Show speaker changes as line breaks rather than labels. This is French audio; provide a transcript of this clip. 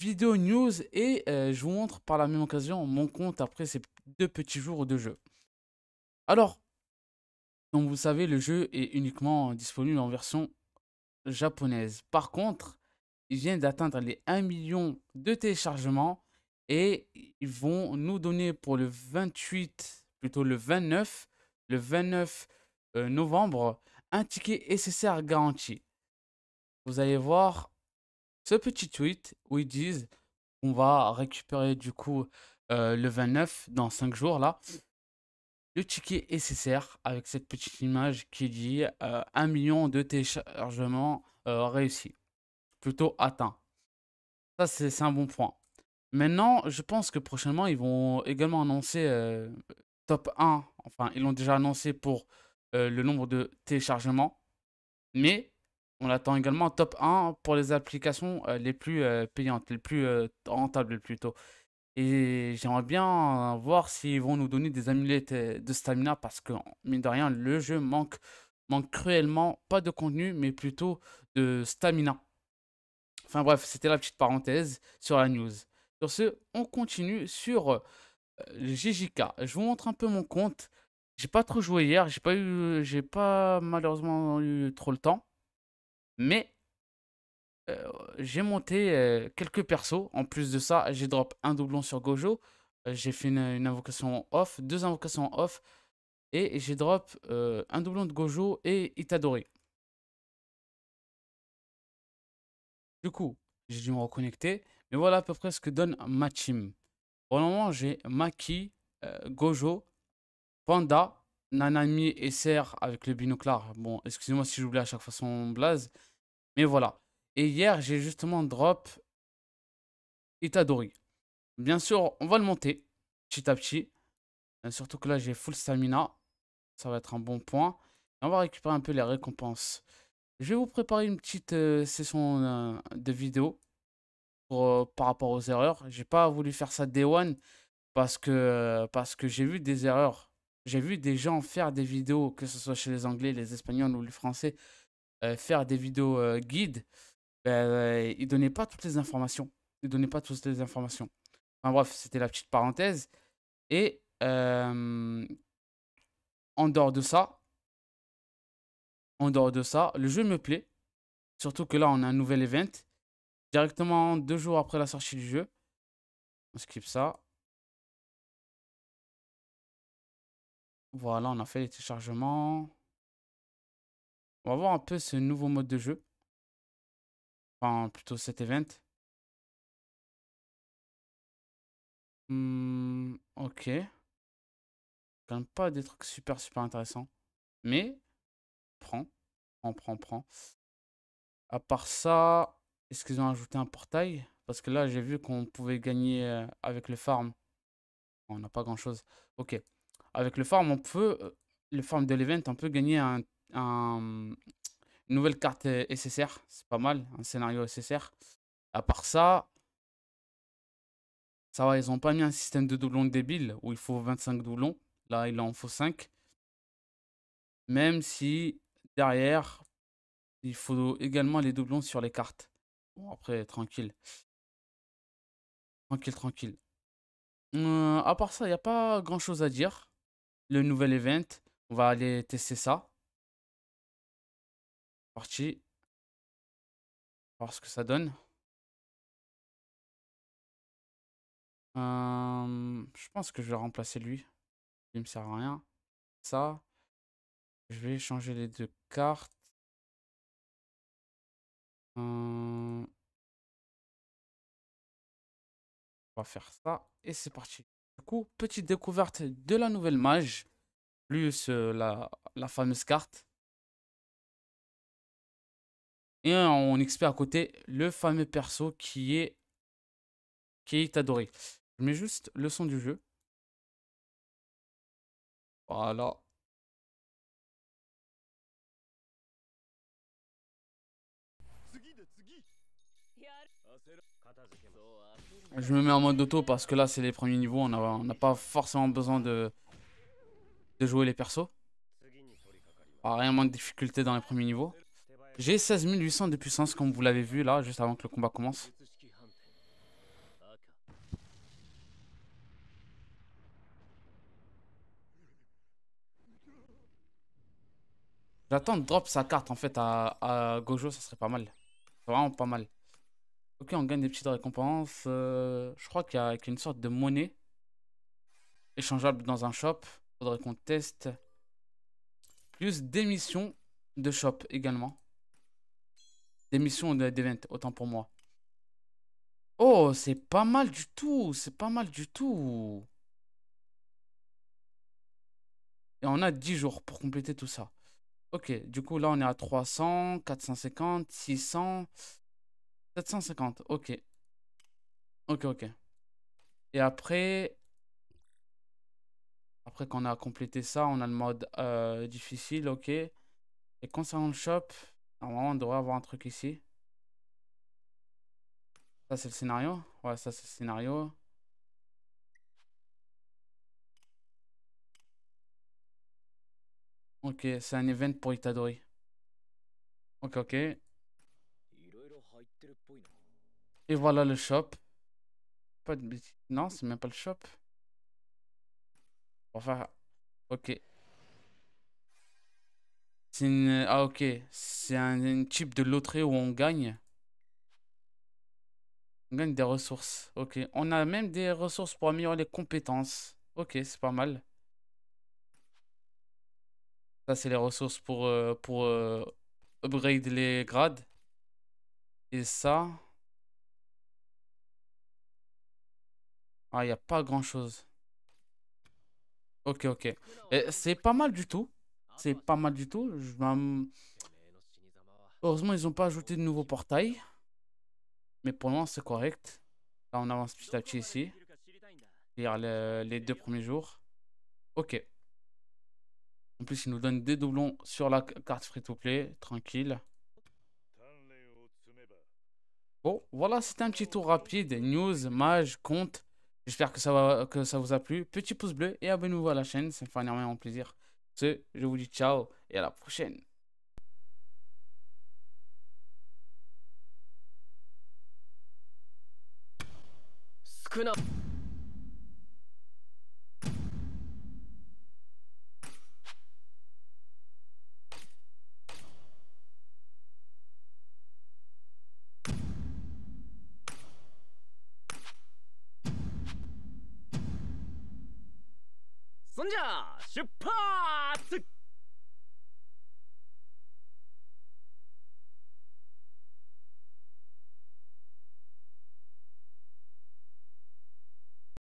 vidéo news et euh, je vous montre par la même occasion mon compte après ces deux petits jours de jeu. Alors, comme vous savez, le jeu est uniquement disponible en version japonaise. Par contre, ils viennent d'atteindre les 1 million de téléchargements et ils vont nous donner pour le 28, plutôt le 29, le 29 euh, novembre, un ticket SSR garanti. Vous allez voir, petit tweet où ils disent qu'on va récupérer du coup euh, le 29 dans 5 jours là. Le ticket SSR avec cette petite image qui dit euh, un million de téléchargements réussi, euh, réussis, plutôt atteint. Ça c'est un bon point. Maintenant, je pense que prochainement ils vont également annoncer top 1. Enfin, ils l'ont déjà annoncé pour le nombre de téléchargements, mais on attend également top 1 pour les applications euh, les plus euh, payantes, les plus euh, rentables plutôt. Et j'aimerais bien voir s'ils vont nous donner des amulettes de stamina parce que, mine de rien, le jeu manque, manque cruellement, pas de contenu, mais plutôt de stamina. Enfin bref, c'était la petite parenthèse sur la news. Sur ce, on continue sur le GJK. Je vous montre un peu mon compte. J'ai pas trop joué hier, j'ai pas j'ai pas malheureusement eu trop le temps. Mais euh, j'ai monté euh, quelques persos. En plus de ça, j'ai drop un doublon sur Gojo. Euh, j'ai fait une, invocation off, deux invocations off. Et, j'ai drop un doublon de Gojo et Itadori. Du coup, j'ai dû me reconnecter. Mais voilà à peu près ce que donne ma team. Pour le moment, j'ai Maki, Gojo, Panda, Nanami et Serre avec le binoclard. Bon, excusez-moi si j'oublie à chaque fois son blaze. Mais voilà. Et hier, j'ai justement drop Itadori. Bien sûr, on va le monter petit à petit. Euh, surtout que là, j'ai full stamina. Ça va être un bon point. Et on va récupérer un peu les récompenses. Je vais vous préparer une petite euh, session euh, de vidéo par rapport aux erreurs. J'ai pas voulu faire ça day one parce que, parce que j'ai vu des erreurs. J'ai vu des gens faire des vidéos, que ce soit chez les Anglais, les Espagnols ou les Français, euh, faire des vidéos euh, guides, ben, euh, il donnait pas toutes les informations. Il ne donnait pas toutes les informations. Enfin bref, c'était la petite parenthèse. Et en dehors de ça, en dehors de ça, le jeu me plaît. Surtout que là, on a un nouvel event. Directement deux jours après la sortie du jeu. On skip ça.
Voilà, on a fait les téléchargements. On va voir un peu ce nouveau mode de jeu. Enfin, plutôt cet event. Hmm, ok.
Quand même pas des trucs super, super intéressants. Mais, prends, prends, prends, prend. À part ça, est-ce qu'ils ont ajouté un portail Parce que là, j'ai vu qu'on pouvait gagner euh, avec le farm. On n'a pas grand-chose. Ok. Avec le farm, on peut... Euh, le farm de l'event, on peut gagner un nouvelle carte euh, SSR. C'est pas mal, un scénario SSR. À part ça, ça va, ils ont pas mis un système de doublons débile où il faut 25 doublons. Là, il en faut 5. Même si derrière, il faut également les doublons sur les cartes. Bon, après, tranquille. Tranquille, tranquille. Euh, à part ça, il n'y a pas grand chose à dire. Le nouvel event, on va aller tester ça.
Parti. voir ce que ça donne. je pense que je vais remplacer lui. Il me sert à rien. Ça. Je vais changer les deux cartes. On
va faire ça. Et c'est parti. Du coup, petite découverte de la nouvelle mage. Plus euh, la, la fameuse carte. Et on expert à côté le fameux
perso qui est, qui est adoré. Je mets juste le son du jeu. Voilà.
Je me mets en mode auto parce que là c'est les premiers niveaux, on n'a pas forcément besoin de, de jouer les persos. rien moins de difficulté dans les premiers niveaux. J'ai 16800 de puissance comme vous l'avez vu là, juste avant que le combat commence. J'attends de drop sa carte en fait à, Gojo, ça serait pas mal. Vraiment pas mal. Ok, on gagne des petites récompenses. Euh, je crois qu'il y, a une sorte de monnaie échangeable dans un shop. Faudrait qu'on teste. Plus d'émissions de shop également des de d'event, autant pour moi. Oh, c'est pas mal du tout, c'est pas mal du tout. Et on a 10 jours pour compléter tout ça. Ok, du coup là on est à 300, 450, 600, 750, ok. Ok, ok. Et après, après qu'on a complété ça, on a le mode euh, difficile, ok. Et concernant le shop, Normalement, on devrait avoir un truc ici. Ça, c'est le scénario. Ouais, ça, c'est le scénario. Ok, c'est un event pour Itadori. Ok, ok. Et voilà le shop. Pas de Non, c'est même pas le shop. Enfin, ok. Ah ok, c'est un, type de loterie où on gagne. On gagne des ressources. Ok, on a même des ressources pour améliorer les compétences. Ok, c'est pas mal. Ça c'est les ressources pour, euh, pour euh, upgrade les grades. Et ça... Ah, il n'y a pas grand chose. Ok, ok. C'est pas mal du tout. C'est pas mal du tout. Heureusement, ils n'ont pas ajouté de nouveaux portails. Mais pour le moment, c'est correct. Là, on avance petit à petit ici. cest les deux premiers jours. Ok. En plus, ils nous donnent des doublons sur la carte free-to-play. Tranquille. Bon, voilà, c'était un petit tour rapide. News, mage, compte. J'espère que, ça va, que ça vous a plu. Petit pouce bleu et abonnez-vous à la chaîne. Ça me fait énormément plaisir je vous dis ciao et à la prochaine.
손자 슈퍼 특